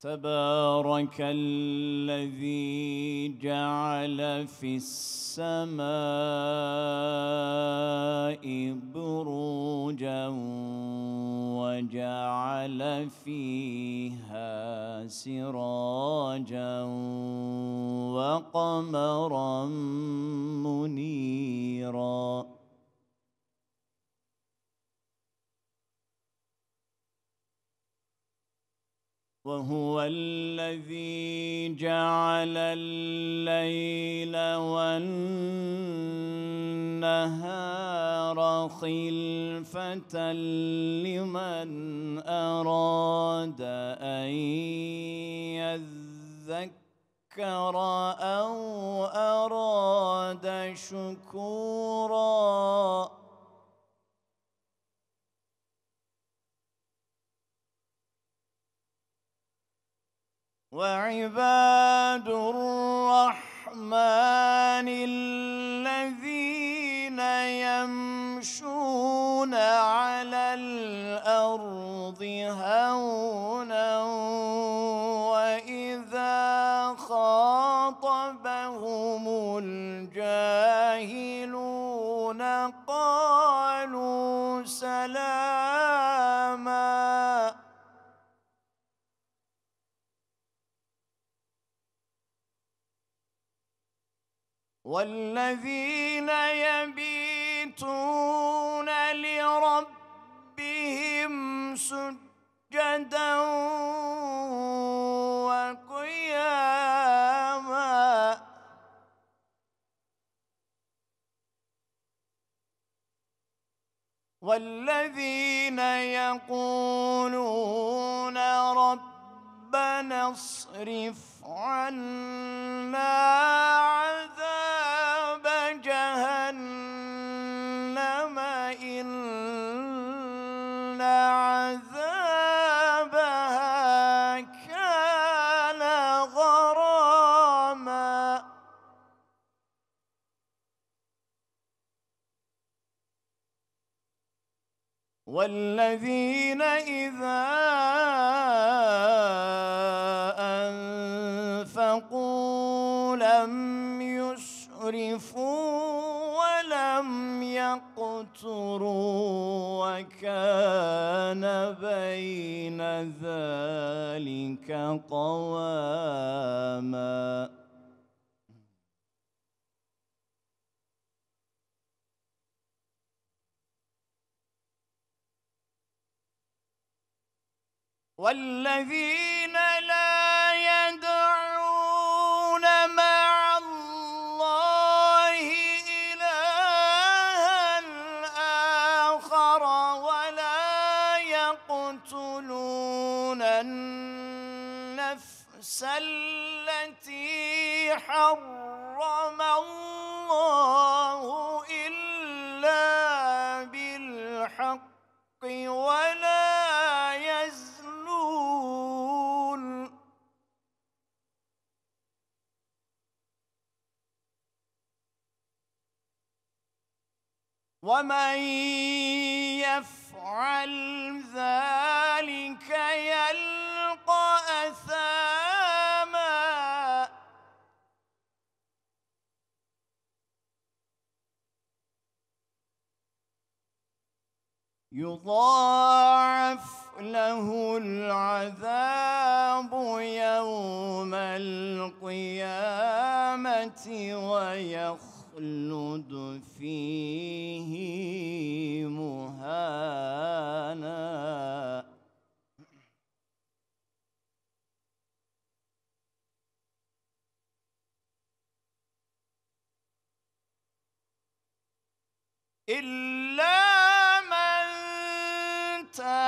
تبارك الذي جعل في السماء بروجا وجعل فيها سراجا وقمرا منيرا وهو الذي جعل الليل والنهار خلفة لمن أراد أن يذكر أو أراد شكوراً وعباد الرحمن الذين يمشون على الأرض والذين يبيتون لربهم سجدا وقياما والذين يقولون ربنا اصرف عنا والذين إذا أنفقوا لم يسرفوا ولم يقتروا وكان بين ذلك قواماً والذين لا يدعون مع الله إلها آخر ولا يقتلون النفس التي حرم ومن يفعل ذلك يلقى أثاما يضاعف له العذاب يوم القيامة ويخ يخلد فيه مهانا إلا من تاب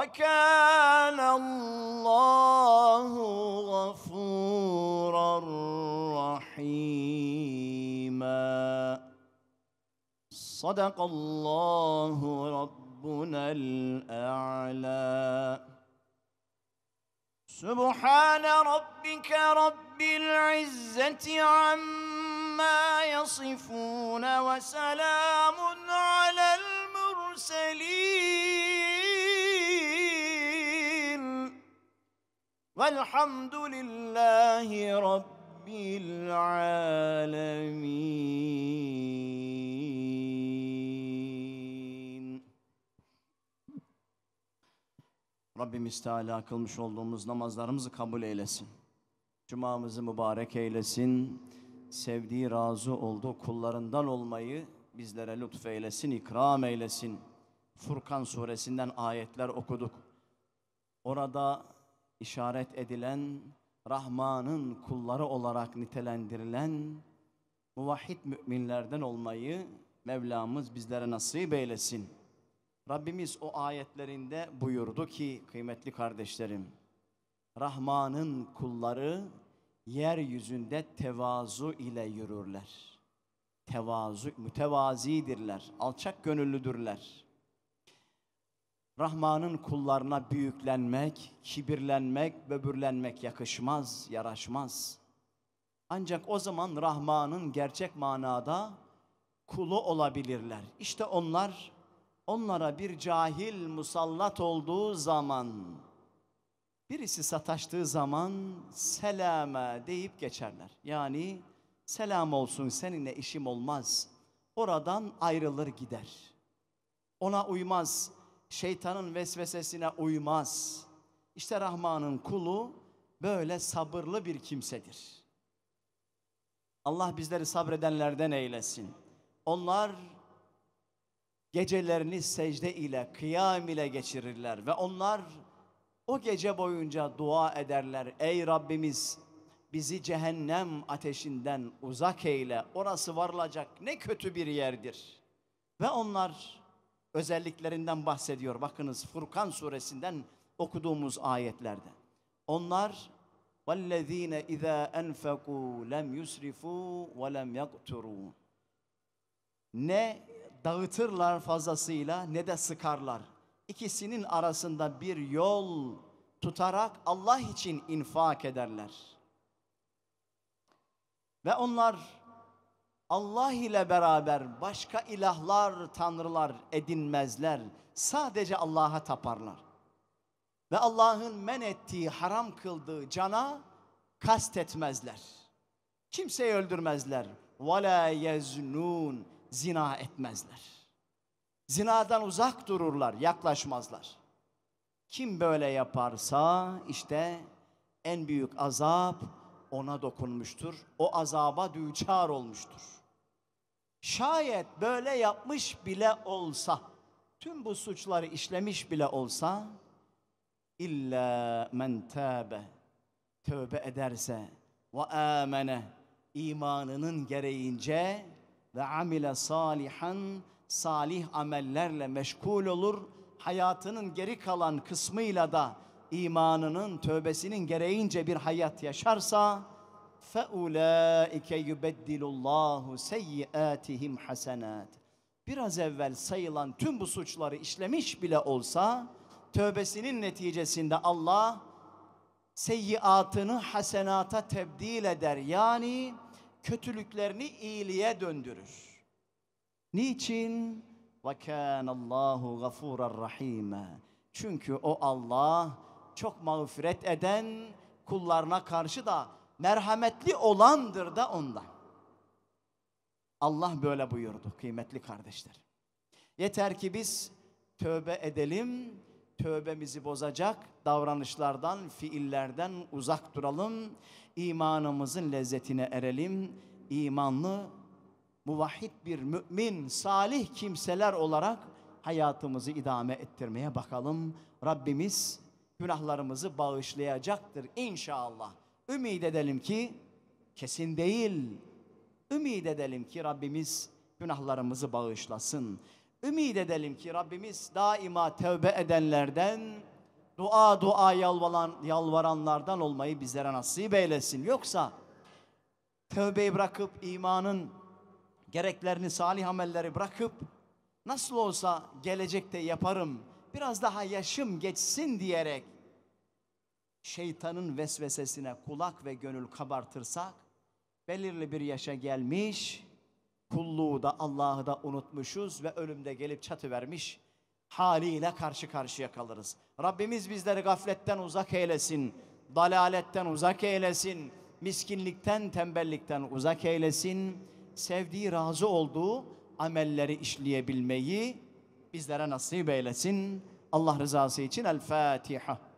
وكان الله غفورا رحيما صدق الله ربنا الاعلى سبحان ربك رب العزه عما يصفون وسلام على المرسلين والحمد لله رب العالمين Rabbimiz Teala kılmış olduğumuz namazlarımızı kabul eylesin. Cumamızı mübarek eylesin. Sevdiği, razı olduğu kullarından olmayı bizlere lütfeylesin, ikram eylesin. Furkan suresinden ayetler okuduk. Orada işaret edilen, Rahman'ın kulları olarak nitelendirilen muvahhid müminlerden olmayı Mevlamız bizlere nasip eylesin. Rabbimiz o ayetlerinde buyurdu ki kıymetli kardeşlerim, Rahman'ın kulları yeryüzünde tevazu ile yürürler. Tevazu, mütevazidirler, alçak gönüllüdürler. Rahman'ın kullarına büyüklenmek, kibirlenmek, böbürlenmek yakışmaz, yaraşmaz. Ancak o zaman Rahman'ın gerçek manada kulu olabilirler. İşte onlar, onlara bir cahil musallat olduğu zaman, birisi sataştığı zaman selame deyip geçerler. Yani selam olsun seninle işim olmaz. Oradan ayrılır gider. Ona uymaz şeytanın vesvesesine uymaz. İşte Rahman'ın kulu böyle sabırlı bir kimsedir. Allah bizleri sabredenlerden eylesin. Onlar gecelerini secde ile, kıyam ile geçirirler ve onlar o gece boyunca dua ederler. Ey Rabbimiz bizi cehennem ateşinden uzak eyle. Orası varılacak ne kötü bir yerdir. Ve onlar özelliklerinden bahsediyor. Bakınız Furkan suresinden okuduğumuz ayetlerde. Onlar وَالَّذ۪ينَ اِذَا اَنْفَقُوا لَمْ يُسْرِفُوا وَلَمْ يَقْتُرُوا Ne dağıtırlar fazlasıyla ne de sıkarlar. İkisinin arasında bir yol tutarak Allah için infak ederler. Ve onlar Allah ile beraber başka ilahlar, tanrılar edinmezler. Sadece Allah'a taparlar. Ve Allah'ın men ettiği, haram kıldığı cana kastetmezler. Kimseyi öldürmezler. وَلَا يَزْنُونَ Zina etmezler. Zinadan uzak dururlar, yaklaşmazlar. Kim böyle yaparsa işte en büyük azap ona dokunmuştur. O azaba düçar olmuştur. Şayet böyle yapmış bile olsa, tüm bu suçları işlemiş bile olsa, illa men tâbe, tövbe ederse ve amene, imanının gereğince ve amile salihan, salih amellerle meşgul olur, hayatının geri kalan kısmıyla da imanının, tövbesinin gereğince bir hayat yaşarsa, فَاُولَٰئِكَ يُبَدِّلُ اللّٰهُ سَيِّئَاتِهِمْ حَسَنَاتٍ Biraz evvel sayılan tüm bu suçları işlemiş bile olsa tövbesinin neticesinde Allah seyyiatını hasenata tebdil eder. Yani kötülüklerini iyiliğe döndürür. Niçin? وَكَانَ اللّٰهُ غَفُورًا رَح۪يمًا Çünkü o Allah çok mağfiret eden, kullarına karşı da merhametli olandır da ondan. Allah böyle buyurdu kıymetli kardeşler. Yeter ki biz tövbe edelim, tövbemizi bozacak davranışlardan, fiillerden uzak duralım. imanımızın lezzetine erelim. imanlı, muvahhid bir mümin, salih kimseler olarak hayatımızı idame ettirmeye bakalım. Rabbimiz günahlarımızı bağışlayacaktır inşallah. Ümid edelim ki kesin değil. Ümid edelim ki Rabbimiz günahlarımızı bağışlasın. Ümid edelim ki Rabbimiz daima tevbe edenlerden, dua dua yalvaran yalvaranlardan olmayı bizlere nasip eylesin. Yoksa tövbeyi bırakıp imanın gereklerini, salih amelleri bırakıp nasıl olsa gelecekte yaparım, biraz daha yaşım geçsin diyerek şeytanın vesvesesine kulak ve gönül kabartırsak belirli bir yaşa gelmiş kulluğu da Allah'ı da unutmuşuz ve ölümde gelip çatıvermiş, haliyle karşı karşıya kalırız. Rabbimiz bizleri gafletten uzak eylesin, dalaletten uzak eylesin, miskinlikten, tembellikten uzak eylesin. Sevdiği, razı olduğu amelleri işleyebilmeyi bizlere nasip eylesin. Allah rızası için El Fatiha.